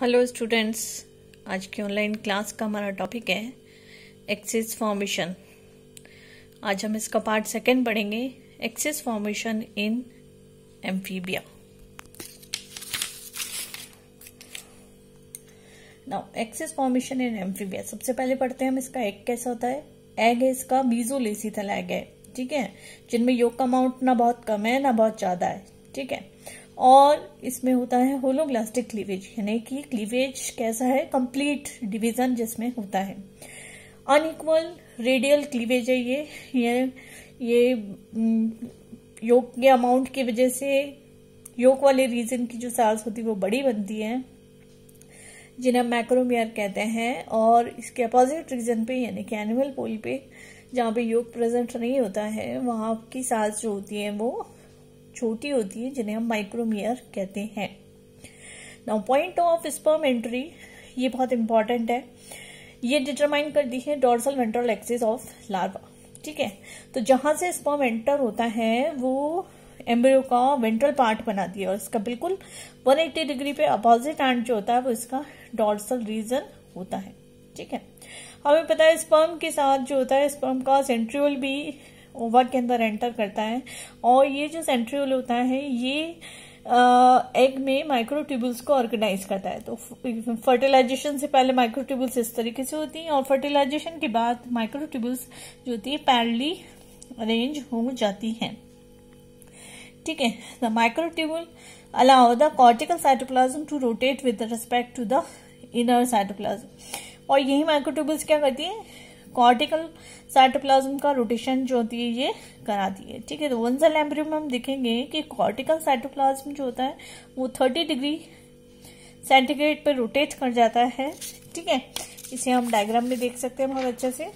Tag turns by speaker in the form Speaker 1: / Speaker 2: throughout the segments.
Speaker 1: hello students आज की online class का हमारा टॉपिक है एक्सिस फॉर्मेशन आज हम इसका पार्ट सेकंड पढ़ेंगे axis formation in amphibia now axis formation in amphibia सबसे पहले पढ़ते हैं हम इसका एग कैसा होता है एग है इसका बीजो लेसी थल एग है ठीक है जिनमें योग का अमाउंट ना बहुत कम है ना बहुत ज्यादा है ठीक है और इसमें होता है होलोब्लास्टिक क्लीवेज यानी कि क्लीवेज कैसा है कंप्लीट डिवीजन जिसमें होता है अनइक्वल रेडियल क्लीवेज है ये ये ये हम्म, योग के अमाउंट की वजह से योग वाले रीजन की जो साल्स होती है वो बड़ी बनती है जिन्हें मैक्रोमियर कहते हैं और इसके अपोजिट रीजन पे यानी कि एनिमल पोल पे जहाँ पे योग प्रेजेंट नहीं होता है वहाँ की साल्स जो होती हैं वो छोटी होती है जिन्हें हम माइक्रोमियर कहते हैं now point of sperm entry ये बहुत इंपॉर्टेंट है ये डिटरमाइन कर दी है dorsal ventral axis of larva ठीक है तो जहां से स्पर्म एंटर होता है वो एम्ब्रियो का वेंट्रल पार्ट बनाती है और इसका बिल्कुल 180 डिग्री पे अपोजिट एंड जो होता है वो इसका डॉर्सल रीजन होता है ठीक है हमें पता है स्पर्म के साथ जो होता है स्पर्म का सेंट्रियोल भी ओवर के अंदर एंटर करता है और ये जो सेंट्रियोल होता है ये एग में माइक्रोट्यूबल्स को ऑर्गेनाइज करता है तो फर्टिलाइजेशन से पहले माइक्रोट्यूबल्स इस तरीके से होती हैं और फर्टिलाइजेशन के बाद माइक्रोट्यूबल्स जो होती है पैरली अरेंज हो जाती है ठीक है the microtubule allow the cortical cytoplasm to rotate with respect to the inner cytoplasm और यही माइक्रोट्यूबल्स क्या करती है कॉर्टिकल साइटोप्लाज्म का रोटेशन जो होती है ये कराती है ठीक है तो वंसल एम्ब्रियो में हम देखेंगे कि कॉर्टिकल साइटोप्लाज्म जो होता है वो थर्टी डिग्री सेंटीग्रेड पर रोटेट कर जाता है ठीक है इसे हम डायग्राम में देख सकते हैं बहुत अच्छे से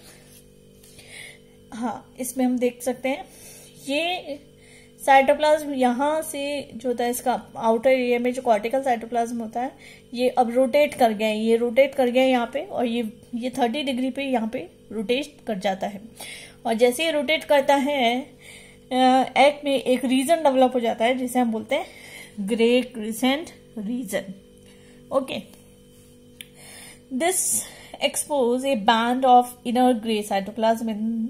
Speaker 1: हाँ इसमें हम देख सकते हैं ये साइटोप्लाज्म यहाँ से जो होता है इसका आउटर एरिया में जो कॉर्टिकल साइटोप्लाज्म होता है ये अब रोटेट कर गए ये रोटेट कर गए यहाँ पे और ये ये थर्टी डिग्री पे यहाँ पे रोटेट कर जाता है और जैसे ये रोटेट करता है एक्ट में एक रीजन डेवलप हो जाता है जिसे हम बोलते हैं grey crescent region okay this expose a band of inner grey cytoplasm in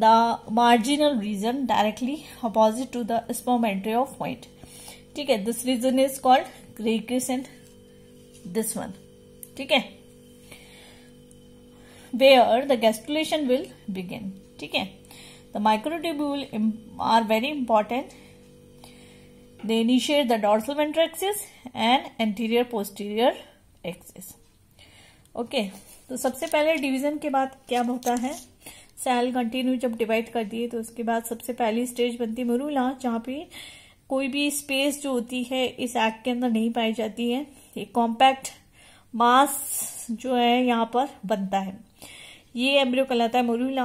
Speaker 1: the marginal region directly opposite to the sperm entry of point ठीक है this region is called grey crescent this one ठीक है where the gastrulation will begin ठीक है the microtubule are very important they initiate the dorsal ventral axis and anterior posterior axis okay तो सबसे पहले division के बाद क्या होता है सेल कंटिन्यू जब डिवाइड कर दिए तो उसके बाद सबसे पहली स्टेज बनती है मरूला जहाँ पे कोई भी स्पेस जो होती है इस एक्ट के अंदर नहीं पाई जाती है एक कॉम्पैक्ट मास जो है यहाँ पर बनता है ये एम्ब्रियो कहलाता है मोरूला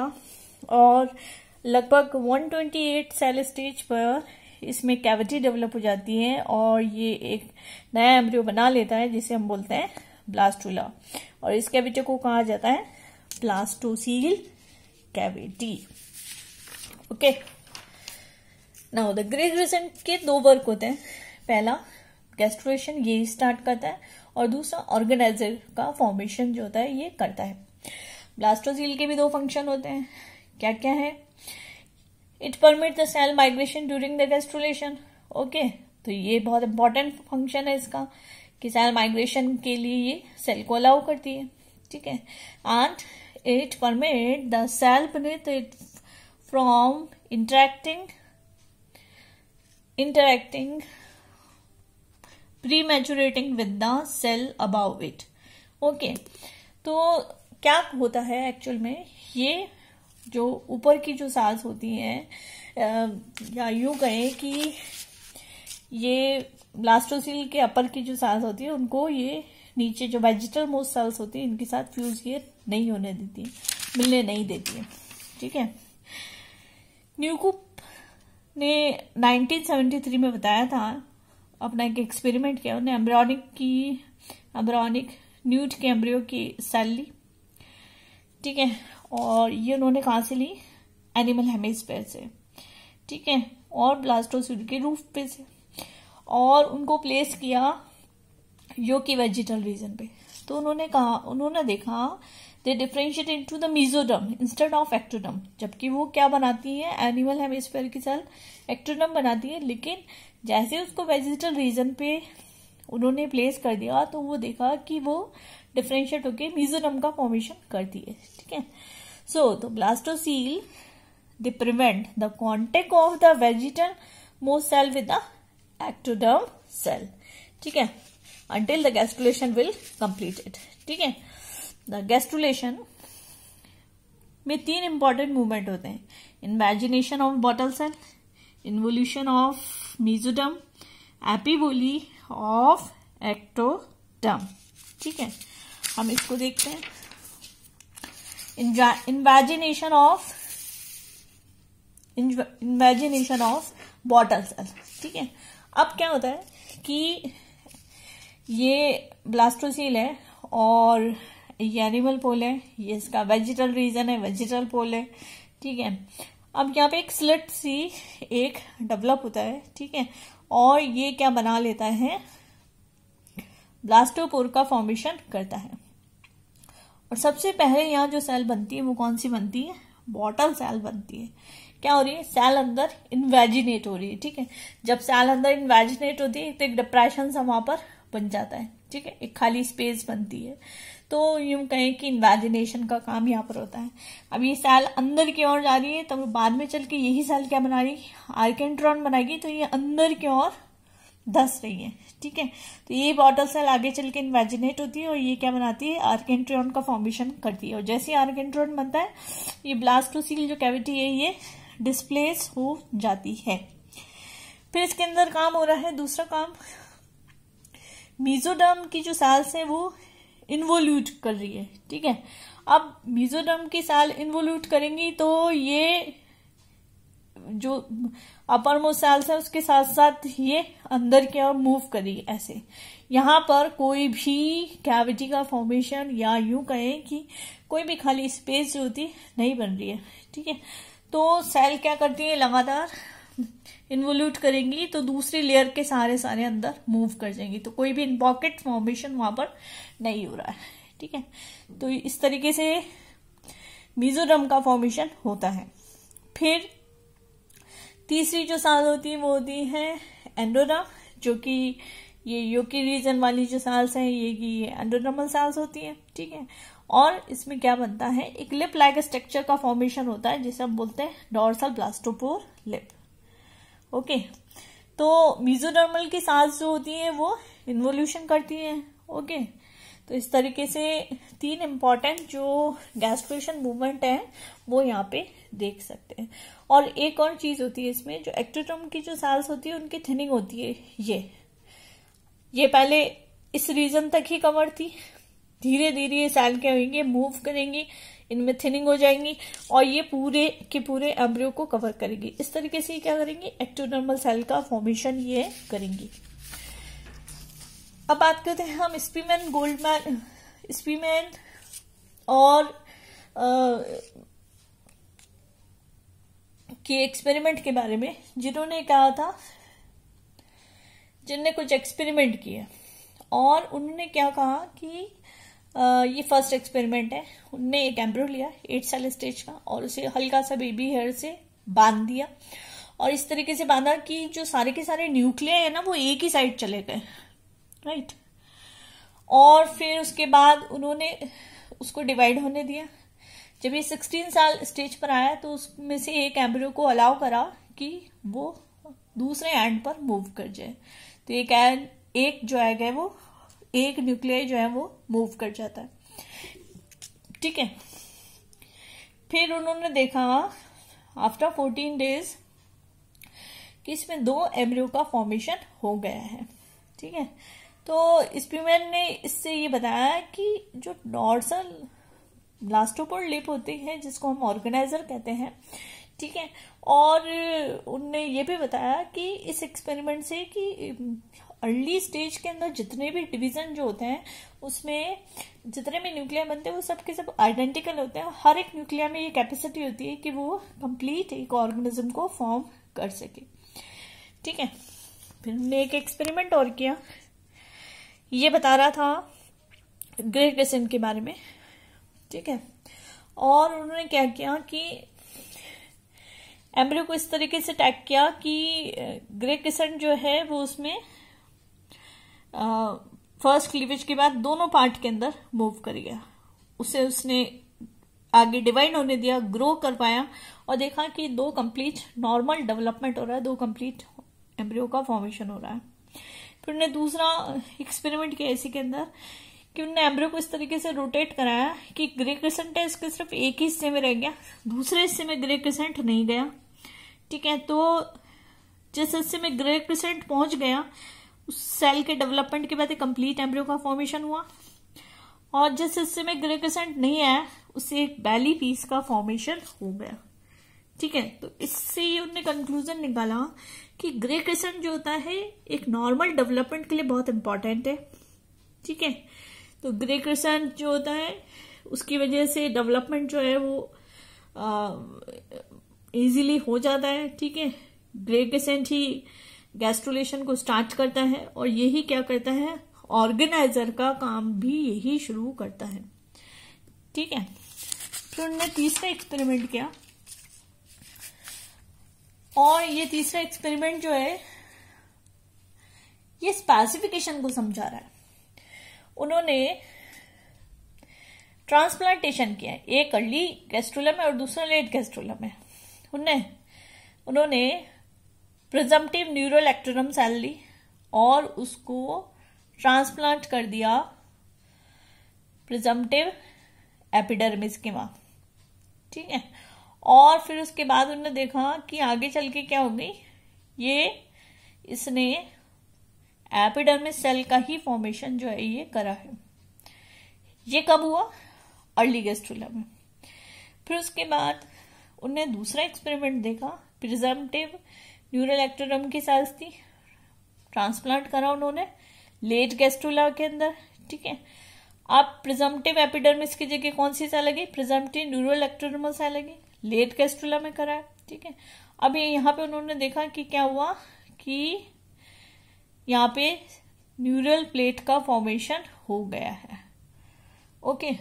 Speaker 1: और लगभग 128 सेल स्टेज पर इसमें कैविटी डेवलप हो जाती है और ये एक नया एम्ब्रियो बना लेता है जिसे हम बोलते हैं ब्लास्टूला और इस कैविटी को कहा जाता है blastocoel cavity okay now the gastrulation के दो वर्क होते हैं पहला गेस्ट्रेशन ये स्टार्ट करता है और दूसरा ऑर्गेनाइजर का फॉर्मेशन जो होता है ये करता है ब्लास्टोजील के भी दो फंक्शन होते हैं क्या क्या है it permit the cell migration during the gastrulation okay तो ये बहुत इंपॉर्टेंट फंक्शन है इसका कि सेल माइग्रेशन के लिए ये सेल को अलाउ करती है ठीक है and it permit the cell cell it from interacting interacting pre maturating with the cell about it okay तो क्या होता है एक्चुअल में ये जो ऊपर की जो सांस होती है या यूं कहें कि ये ब्लास्टोसिल के अपर की जो सांस होती है उनको ये नीचे जो वेजिटल मोस्ट सेल्स होती है इनके साथ फ्यूज ये नहीं होने देती मिलने नहीं देती है ठीक है न्यूकूप ने 1973 में बताया था अपना एक एक्सपेरिमेंट किया उन्हें एम्ब्रॉनिक की एम्ब्रॉनिक न्यूट के एम्ब्रियो की सेल ली ठीक है और ये उन्होंने कहाँ से ली एनिमल हेमिस्फेयर से ठीक है और ब्लास्टोसिड के रूफ पे से और उनको प्लेस किया यो की वेजिटल रीजन पे तो उन्होंने कहा उन्होंने देखा they differentiate into the mesoderm instead of ectoderm जबकि वो क्या बनाती है एनिमल हेमिस्फेयर की सेल एक्टोडम बनाती है लेकिन जैसे उसको वेजिटल रीजन पे उन्होंने प्लेस कर दिया तो वो देखा कि वो डिफ्रेंशिएट होकर मीजोडम का फॉर्मेशन करती है है सो तो blastocoel they prevent the contact of the vegetal most cell with the ectoderm cell ठीक है until the gastrulation will complete ठीक है द gastrulation में तीन इंपॉर्टेंट मूवमेंट होते हैं invagination of bottle cell involution of mesoderm epiboly of ectoderm ठीक है हम इसको देखते हैं invagination of invagination of bottle cell ठीक है अब क्या होता है कि ये ब्लास्टोसील है और ये एनिमल पोल है ये इसका वेजिटल रीजन है वेजिटल पोल है ठीक है अब यहाँ पे एक स्लिट सी एक डेवलप होता है ठीक है और ये क्या बना लेता है ब्लास्टोपोर का फॉर्मेशन करता है और सबसे पहले यहाँ जो सेल बनती है वो कौन सी बनती है बॉटम सेल बनती है क्या हो रही है सेल अंदर इन्वेजिनेट हो रही है ठीक है जब सेल अंदर इन्वेजिनेट होती है तो एक डिप्रेशन सा वहां पर बन जाता है ठीक है एक खाली स्पेस बनती है तो यूं कहें कि इन्वेजिनेशन का काम यहाँ पर होता है अब ये सेल अंदर की ओर जा रही है तब तो बाद में चल के यही सेल क्या बना रही है आर्केंट्रॉन बनाएगी तो ये अंदर की ओर धस रही है ठीक है तो ये बॉटल सेल आगे चल के इन्वेजिनेट होती है और ये क्या बनाती है आर्केंट्रियन का फॉर्मेशन करती है और जैसे ही आर्केंट्रियन बनता है ये ब्लास्टोसील जो कैविटी है ये डिस्प्लेस हो जाती है फिर इसके अंदर काम हो रहा है दूसरा काम मीजोडर्म की जो सेल्स है वो इन्वोल्यूट कर रही है ठीक है अब मीजोडर्म की साल इन्वोल्यूट करेंगी तो ये जो अपर मोस्ट सेल्स है उसके साथ साथ ये अंदर की ओर मूव करेगी ऐसे यहाँ पर कोई भी कैविटी का फॉर्मेशन या यूं कहें कि कोई भी खाली स्पेस जो होती नहीं बन रही है ठीक है तो सेल क्या करती है लगातार इन्वोल्यूट करेंगी तो दूसरी लेयर के सारे सारे अंदर मूव कर जाएंगी तो कोई भी इन पॉकेट फॉर्मेशन वहां पर नहीं हो रहा है ठीक है तो इस तरीके से मिजोरम का फॉर्मेशन होता है फिर तीसरी जो साल होती है वो होती है एंडोरा जो कि ये योकी रीजन वाली जो साल्स हैं ये कि ये एंडोडर्मल साल्स होती हैं ठीक है और इसमें क्या बनता है एक लिप लाइक स्ट्रक्चर का फॉर्मेशन होता है जिसे हम बोलते हैं डॉर्सल ब्लास्टोपोर लिप ओके तो मीजोडर्मल की साल्स जो होती हैं वो इन्वोल्यूशन करती हैं ओके तो इस तरीके से तीन इम्पॉर्टेंट जो गैस्ट्रेशन मूवमेंट है वो यहाँ पे देख सकते हैं और एक और चीज़ होती है इसमें जो एक्टोटर्म की जो सेल्स होती है उनकी थिनिंग होती है ये ये पहले इस रीजन तक ही कवर थी धीरे धीरे ये सेल क्या होंगे मूव करेंगी इनमें थिनिंग हो जाएंगी और ये पूरे के पूरे एम्ब्रियो को कवर करेगी इस तरीके से क्या करेंगी एक्टोनॉर्मल सेल का फॉर्मेशन ये करेंगी अब बात करते हैं हम स्पीमैन गोल्डमैन स्पीमैन और आ, के एक्सपेरिमेंट के बारे में जिन्होंने कहा था जिनने कुछ एक्सपेरिमेंट किए और उन्होंने क्या कहा कि आ, ये फर्स्ट एक्सपेरिमेंट है उनने एक एम्ब्रो लिया एट साल स्टेज का और उसे हल्का सा बेबी हेयर से बांध दिया और इस तरीके से बांधा कि जो सारे के सारे न्यूक्लियर है ना वो एक ही साइड चले गए राइट और फिर उसके बाद उन्होंने उसको डिवाइड होने दिया जब ये सिक्सटीन साल स्टेज पर आया तो उसमें से एक एम्ब्रियो को अलाउ करा कि वो दूसरे एंड पर मूव कर जाए तो एक एंड एक जो है वो एक न्यूक्लियर जो है वो मूव कर जाता है ठीक है फिर उन्होंने देखा आफ्टर फोर्टीन डेज कि इसमें दो एम्ब्रियो का फॉर्मेशन हो गया है ठीक है तो स्पीमैन ने इससे ये बताया कि जो डॉर्सल ब्लास्टोपोर लिप होती है जिसको हम ऑर्गेनाइजर कहते हैं ठीक है और उनने ये भी बताया कि इस एक्सपेरिमेंट से कि अर्ली स्टेज के अंदर जितने भी डिवीजन जो होते हैं उसमें जितने भी न्यूक्लिया बनते हैं वो सब के सब आइडेंटिकल होते हैं हर एक न्यूक्लिया में ये कैपेसिटी होती है कि वो कंप्लीट एक ऑर्गेनिज्म को फॉर्म कर सके ठीक है फिर हमने एक एक्सपेरिमेंट और किया ये बता रहा था ग्रे के बारे में ठीक है और उन्होंने क्या किया कि एम्ब्रियो को इस तरीके से टैग किया कि ग्रे किसन जो है वो उसमें फर्स्ट क्लीवेज के बाद दोनों पार्ट के अंदर मूव कर गया उसे उसने आगे डिवाइड होने दिया ग्रो कर पाया और देखा कि दो कंप्लीट नॉर्मल डेवलपमेंट हो रहा है दो कंप्लीट एम्ब्रियो का फॉर्मेशन हो रहा है फिर उन्हें दूसरा एक्सपेरिमेंट किया इसी के अंदर कि उनने एम्ब्रियो को इस तरीके से रोटेट कराया कि ग्रे क्रिसेंट है इसके सिर्फ एक ही हिस्से में रह गया दूसरे हिस्से में ग्रे क्रिसेंट नहीं गया ठीक है तो जिस हिस्से में ग्रे क्रिसेंट पहुंच गया उस सेल के डेवलपमेंट के बाद एक कंप्लीट एम्ब्रियो का फॉर्मेशन हुआ और जिस हिस्से में ग्रे क्रिसेंट नहीं आया उससे एक बैली पीस का फॉर्मेशन हो गया ठीक है तो इससे ही उनने कंक्लूजन निकाला कि ग्रे क्रिसेंट जो होता है एक नॉर्मल डेवलपमेंट के लिए बहुत इंपॉर्टेंट है ठीक है तो ग्रे क्रिसेंट जो होता है उसकी वजह से डेवलपमेंट जो है वो इजीली हो जाता है ठीक है ग्रे क्रिसेंट ही गैस्ट्रोलेशन को स्टार्ट करता है और यही क्या करता है ऑर्गेनाइजर का काम भी यही शुरू करता है ठीक है फिर उन्होंने तीसरा एक्सपेरिमेंट किया और ये तीसरा एक्सपेरिमेंट जो है ये स्पेसिफिकेशन को समझा रहा है उन्होंने ट्रांसप्लांटेशन किया एक अर्ली गेस्ट्रोलम है और दूसरा लेट गेस्ट्रोलम है उन्हें उन्होंने प्रिजम्पटिव न्यूरोलेक्ट्रोनम सेल ली और उसको ट्रांसप्लांट कर दिया प्रिजम्पटिव एपिडर्मिस के वहां ठीक है और फिर उसके बाद उन्होंने देखा कि आगे चल के क्या हो गई ये इसने एपिडर्मिस सेल का ही फॉर्मेशन जो है ये करा है ये कब हुआ अर्ली गेस्ट्रुला में फिर उसके बाद उन्हें दूसरा एक्सपेरिमेंट देखा प्रिजम्पटिव न्यूरल एक्टोरम की सेल्स थी ट्रांसप्लांट करा उन्होंने लेट गेस्ट्रुला के अंदर ठीक है आप प्रिजम्पटिव एपिडर्मिस की जगह कौन सी सेल लगी प्रिजम्पटिव न्यूरल एक्टोरमल सेल लगी लेट गेस्ट्रोला में करा है ठीक है अभी यहाँ पे उन्होंने देखा कि क्या हुआ कि यहाँ पे न्यूरल प्लेट का फॉर्मेशन हो गया है ओके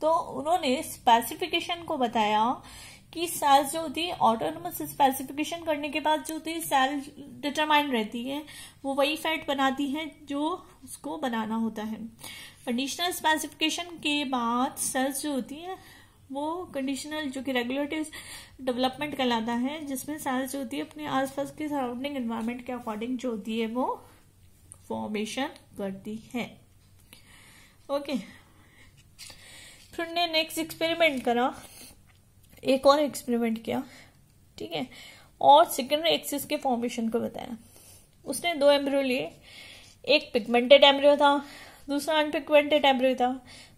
Speaker 1: तो उन्होंने स्पेसिफिकेशन को बताया कि सेल्स जो होती है ऑटोनोमस स्पेसिफिकेशन करने के बाद जो होती है सेल डिटरमाइंड रहती है वो वही फैट बनाती है जो उसको बनाना होता है कंडीशनल स्पेसिफिकेशन के बाद सेल्स जो होती है वो कंडीशनल जो कि रेगुलेटिव डेवलपमेंट कहलाता है जिसमें सेल्स जो होती है अपने आसपास के सराउंडिंग एनवायरमेंट के अकॉर्डिंग जो होती है वो फॉर्मेशन करती है ओके फिर ने नेक्स्ट एक्सपेरिमेंट करा एक और एक्सपेरिमेंट किया ठीक है और सेकेंडरी एक्सिस के फॉर्मेशन को बताया उसने दो एम्ब्रियो लिए एक पिगमेंटेड एम्ब्रियो था दूसरा अनपिगमेंटेड एम्ब्रियो था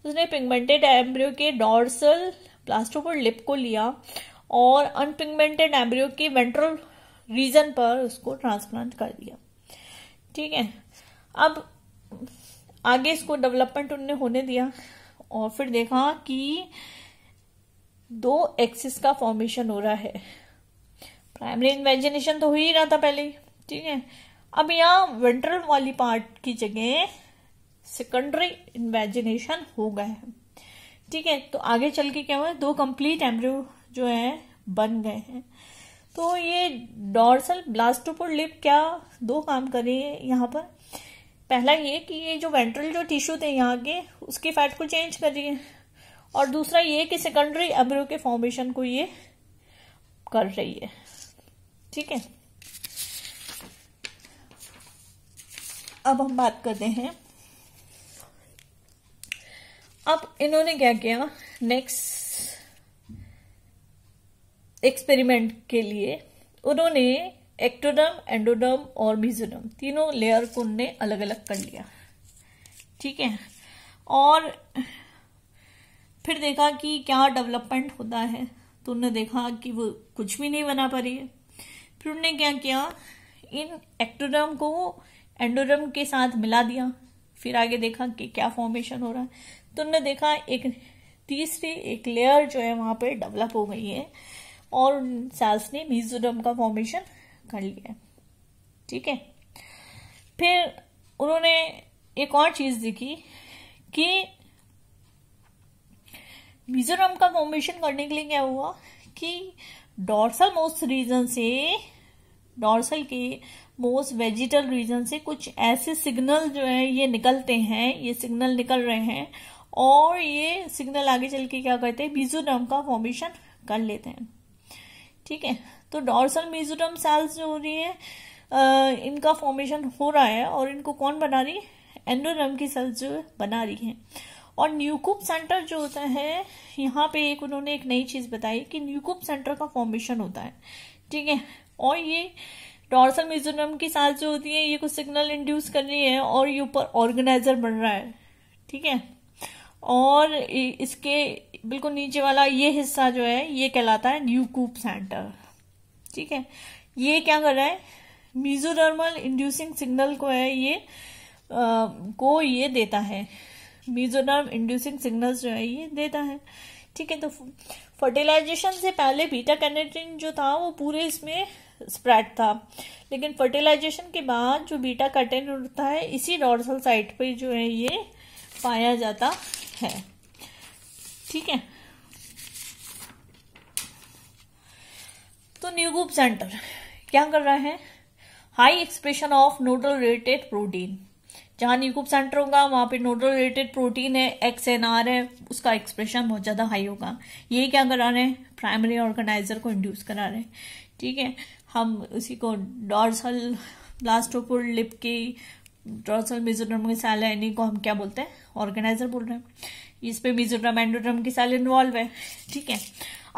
Speaker 1: उसने पिगमेंटेड एम्ब्रियो के डॉर्सल प्लास्टोफोर लिप को लिया और अनपिगमेंटेड एम्ब्रियो के वेंट्रल रीजन पर उसको ट्रांसप्लांट कर दिया ठीक है अब आगे इसको डेवलपमेंट उनने होने दिया और फिर देखा कि दो एक्सिस का फॉर्मेशन हो रहा है प्राइमरी इन्वेजिनेशन तो हो ही रहा था पहले ठीक है अब यहाँ वेंट्रल वाली पार्ट की जगह सेकेंडरी इन्वेजिनेशन हो गए हैं ठीक है तो आगे चल के क्या हुआ दो कंप्लीट एम्ब्रियो जो है बन गए हैं तो ये डॉर्सल ब्लास्टोपोर लिप क्या दो काम कर रही है यहाँ पर पहला ये कि ये जो वेंट्रल जो टिश्यू थे यहाँ के उसके फैट को चेंज कर रही है और दूसरा ये कि सेकेंडरी एब्रो के फॉर्मेशन को ये कर रही है ठीक है अब हम बात करते हैं अब इन्होंने क्या किया नेक्स्ट एक्सपेरिमेंट के लिए उन्होंने एक्टोडर्म एंडोडर्म और बीजोडर्म तीनों लेयर को उनने अलग अलग कर लिया ठीक है और फिर देखा कि क्या डेवलपमेंट होता है तो उन्होंने देखा कि वो कुछ भी नहीं बना पा रही है फिर उनने क्या किया इन एक्टोडर्म को एंडोडर्म के साथ मिला दिया फिर आगे देखा कि क्या फॉर्मेशन हो रहा है तो उन्होंने देखा एक तीसरी एक लेयर जो है वहां पर डेवलप हो गई है और उन सेल्स ने मीजोडर्म का फॉर्मेशन कर लिया ठीक है फिर उन्होंने एक और चीज देखी कि मिजोरम का फॉर्मेशन करने के लिए क्या हुआ कि डॉर्सल मोस्ट रीजन से डॉर्सल के मोस्ट वेजिटल रीजन से कुछ ऐसे सिग्नल जो है ये निकलते हैं ये सिग्नल निकल रहे हैं और ये सिग्नल आगे चल के क्या करते हैं मिजोरम का फॉर्मेशन कर लेते हैं ठीक है तो डॉर्सल मिजोरम सेल्स जो हो रही है आ, इनका फॉर्मेशन हो रहा है और इनको कौन बना रही है एंडोरम की सेल्स जो बना रही है और न्यूकूप सेंटर जो होता है यहाँ पे एक उन्होंने एक नई चीज बताई कि न्यूकूप सेंटर का फॉर्मेशन होता है ठीक है और ये डॉर्सल मिजोरम की सेल्स जो होती है ये कुछ सिग्नल इंड्यूस कर रही है और ये ऊपर ऑर्गेनाइजर बन रहा है ठीक है और इसके बिल्कुल नीचे वाला ये हिस्सा जो है ये कहलाता है न्यूकूप सेंटर ठीक है ये क्या कर रहा है मीजोडर्मल इंड्यूसिंग सिग्नल को है ये आ, को ये देता है मीजोडर्म इंड्यूसिंग सिग्नल जो है ये देता है ठीक है तो फर्टिलाइजेशन से पहले बीटा कैनेटिन जो था वो पूरे इसमें स्प्रेड था लेकिन फर्टिलाइजेशन के बाद जो बीटा कैटेन होता है इसी डॉर्सल साइट पे जो है ये पाया जाता है ठीक है तो न्यूगूप सेंटर क्या कर रहा है high expression of nodal related protein जहां न्यूगूप सेंटर होगा वहां पे नोडल रिलेटेड प्रोटीन है एक्स एन आर है उसका एक्सप्रेशन बहुत ज्यादा हाई होगा ये क्या करा रहे हैं प्राइमरी ऑर्गेनाइजर को इंड्यूस करा रहे हैं ठीक है हम उसी को डॉर्सल ब्लास्टोपुर की दरअसल मिजोरम की साल यानी को हम क्या बोलते हैं ऑर्गेनाइजर बोल रहे हैं इस पे मिजोरम एंडोड्रम की साल इन्वॉल्व है ठीक है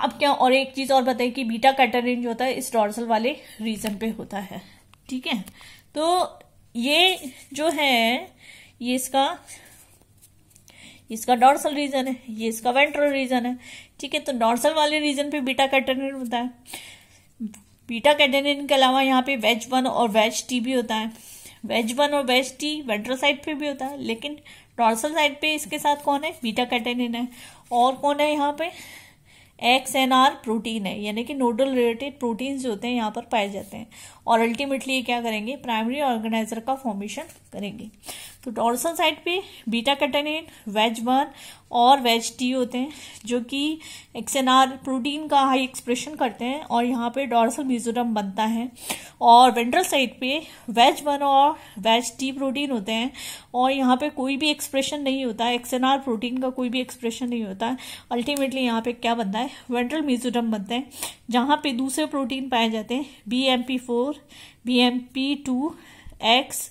Speaker 1: अब क्या और एक चीज और बताइए कि बीटा कैटरिन जो होता है इस डॉर्सल वाले रीजन पे होता है ठीक है तो ये जो है ये इसका इसका डॉर्सल रीजन है ये इसका वेंट्रल रीजन है ठीक है तो डॉर्सल वाले रीजन पे बीटा कैटेनिन होता है बीटा कैटरिन के अलावा यहाँ पे वेज वन और वेज टी भी होता है वेज वन और वेज टी वेंट्रोसाइट पे भी होता है लेकिन डॉर्सल साइड पे इसके साथ कौन है बीटा कैटेनिन है और कौन है यहाँ पे एक्स एन आर प्रोटीन है यानी कि नोडल रिलेटेड प्रोटीन्स जो होते हैं यहाँ पर पाए जाते हैं और अल्टीमेटली क्या करेंगे प्राइमरी ऑर्गेनाइजर का फॉर्मेशन करेंगे तो डॉर्सल साइड पे बीटा कैटेनिन वेज वन और वेज टी होते हैं जो कि एक्सएनआर प्रोटीन का हाई एक्सप्रेशन करते हैं और यहाँ पे डॉर्सल म्यूजोरम बनता है और वेंट्रल साइड पे वेज वन और वेज टी प्रोटीन होते हैं और यहाँ पे कोई भी एक्सप्रेशन नहीं होता है एक्सएनआर प्रोटीन का कोई भी एक्सप्रेशन नहीं होता है अल्टीमेटली यहाँ पे क्या बनता है वेंट्रल म्यूजोरम बनते हैं जहाँ पे दूसरे प्रोटीन पाए जाते हैं B M P four four B M P two X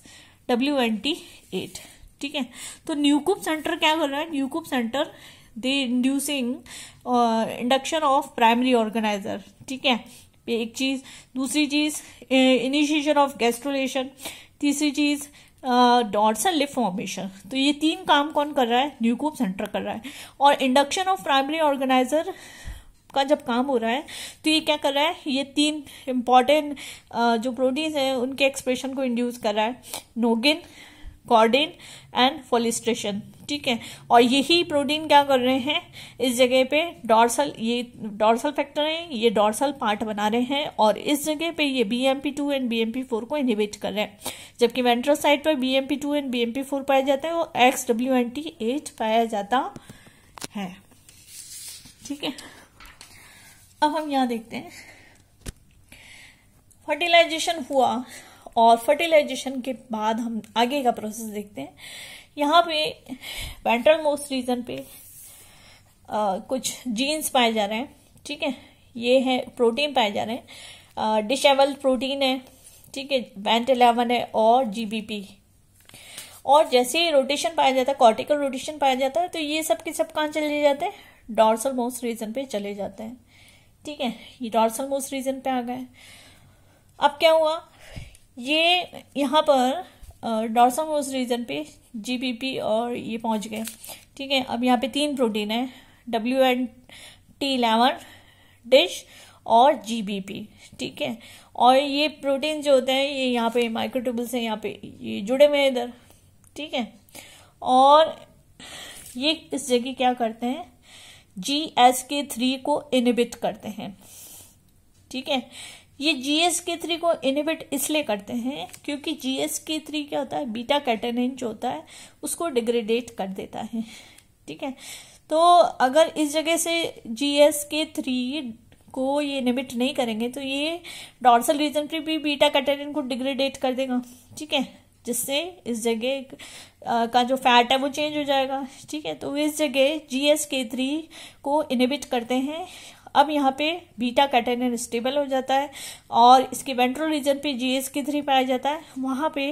Speaker 1: W N T eight ठीक है तो न्यूकूप सेंटर क्या कर रहा है Nieuwkoop centre the inducing induction of primary organizer ठीक है एक चीज दूसरी चीज इनिशिएशन ऑफ गैस्ट्रोलेशन तीसरी चीज डॉर्सन लिप फॉर्मेशन तो ये तीन काम कौन कर रहा है न्यूकोप सेंटर कर रहा है और इंडक्शन ऑफ प्राइमरी ऑर्गेनाइजर का जब काम हो रहा है तो ये क्या कर रहा है ये तीन इम्पॉर्टेंट जो प्रोटीन्स हैं उनके एक्सप्रेशन को इंड्यूस कर रहा है नोगिन कॉर्डिन एंड फोलिस्ट्रेशन ठीक है और यही प्रोटीन क्या कर रहे हैं इस जगह पे डॉर्सल ये डॉर्सल फैक्टर है ये डॉर्सल पार्ट बना रहे हैं और इस जगह पे ये B M P two and B M P four को इनिबेट कर रहे हैं जबकि वेंट्रल साइड पर B M P two and B M P four पाया जाता है और X W N T eight पाया जाता है ठीक है अब हम यहाँ देखते हैं फर्टिलाइजेशन हुआ और फर्टिलाइजेशन के बाद हम आगे का प्रोसेस देखते हैं यहाँ पे वेंट्रल मोस्ट रीजन पे आ, कुछ जीन्स पाए जा रहे हैं ठीक है ये है प्रोटीन पाए जा रहे हैं डिशेबल प्रोटीन है ठीक है वेंट एलेवन है और जीबीपी और जैसे ही रोटेशन पाया जाता है कॉर्टिकल रोटेशन पाया जाता है तो ये सब के सब कहाँ चले जाते हैं डॉर्सल मोस्ट रीजन पे चले जाते हैं ठीक है ये डॉर्सल मोस्ट रीजन पे आ गए अब क्या हुआ ये यहाँ पर डॉर्सल मोस्ट रीजन पे जीबीपी और ये पहुँच गए ठीक है अब यहाँ पे तीन प्रोटीन है W N T eleven dish और जीबीपी ठीक है और ये प्रोटीन जो होते हैं ये यहाँ पे माइक्रोट्यूबल से यहाँ पे ये जुड़े हुए हैं इधर ठीक है और ये इस जगह क्या करते हैं जी एस के थ्री को इनिबिट करते हैं ठीक है ये जी एस के थ्री को इनिबिट इसलिए करते हैं क्योंकि जी एस के थ्री क्या होता है बीटा कैटेनिन जो होता है उसको डिग्रेडेट कर देता है ठीक है तो अगर इस जगह से जी एस के थ्री को ये इनिबिट नहीं करेंगे तो ये डॉर्सल रीजन पर भी बीटा कैटेनिन को डिग्रेडेट कर देगा ठीक है जिससे इस जगह का जो फैट है वो चेंज हो जाएगा ठीक है तो इस जगह जी एस के थ्री को इनिबिट करते हैं अब यहाँ पे बीटा कैटेनिन स्टेबल हो जाता है और इसके वेंट्रल रीजन पे जी एस के थ्री पाया जाता है वहाँ पे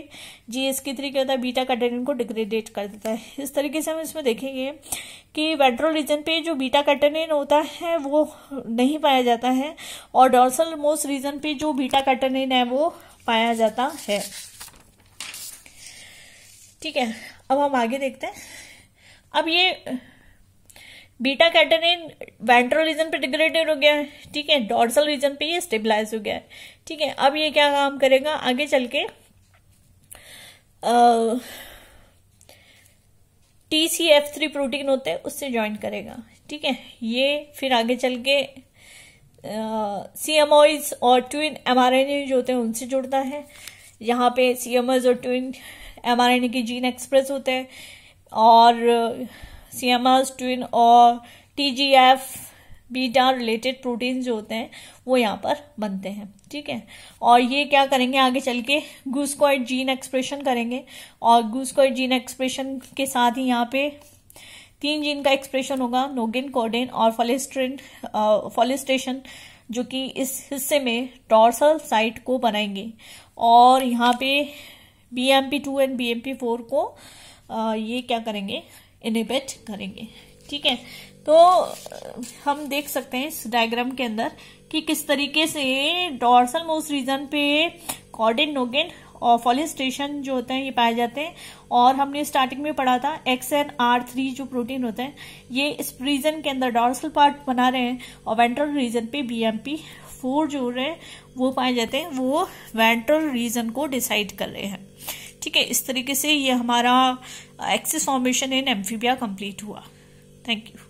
Speaker 1: जी एस के थ्री क्या होता है बीटा कैटेनिन को डिग्रेडेट कर देता है इस तरीके से हम इसमें देखेंगे कि वेंट्रल रीजन पे जो बीटा कैटेनिन होता है वो नहीं पाया जाता है और डॉर्सल मोस्ट रीजन पे जो बीटा कैटेनिन है वो पाया जाता है ठीक है अब हम आगे देखते हैं अब ये बीटा कैटनिन वेंट्रल रीजन पे डिग्रेडेड हो गया है ठीक है डॉर्सल रीजन पे ये स्टेबलाइज हो गया है ठीक है अब ये क्या काम करेगा आगे चल के T C F three protein होते हैं उससे ज्वाइन करेगा ठीक है ये फिर आगे चल के सी एम और ट्विन एम आर एन जो होते हैं उनसे जुड़ता है यहाँ पे सी एम और ट्विन एम आर एन के जीन एक्सप्रेस होते हैं और सी एम आर ट्विन और T G F beta related protein जो होते हैं वो यहाँ पर बनते हैं ठीक है और ये क्या करेंगे आगे चल के गुस्कॉइड जीन एक्सप्रेशन करेंगे और गुस्कॉइड जीन एक्सप्रेशन के साथ ही यहाँ पे तीन जीन का एक्सप्रेशन होगा नोगिन कोडेन और फॉलिस्ट्रिन फॉलिस्टेशन uh, जो कि इस हिस्से में टॉर्सल साइट को बनाएंगे और यहाँ पे B M P two and B M P four को आ, ये क्या करेंगे इनिबिट करेंगे ठीक है तो हम देख सकते हैं इस डायग्राम के अंदर कि किस तरीके से डॉर्सल मोस्ट रीजन पे कॉर्डिन नोगेन और फॉलिस्टेशन जो होते हैं ये पाए जाते हैं और हमने स्टार्टिंग में पढ़ा था एक्स एन आर थ्री जो प्रोटीन होते हैं ये इस रीजन के अंदर डॉर्सल पार्ट बना रहे हैं और वेंट्रल रीजन पे बीएमपी फोर जो रहे वो पाए जाते हैं वो वेंट्रल रीजन को डिसाइड कर रहे हैं ठीक है इस तरीके से ये हमारा axis formation in amphibia complete हुआ थैंक यू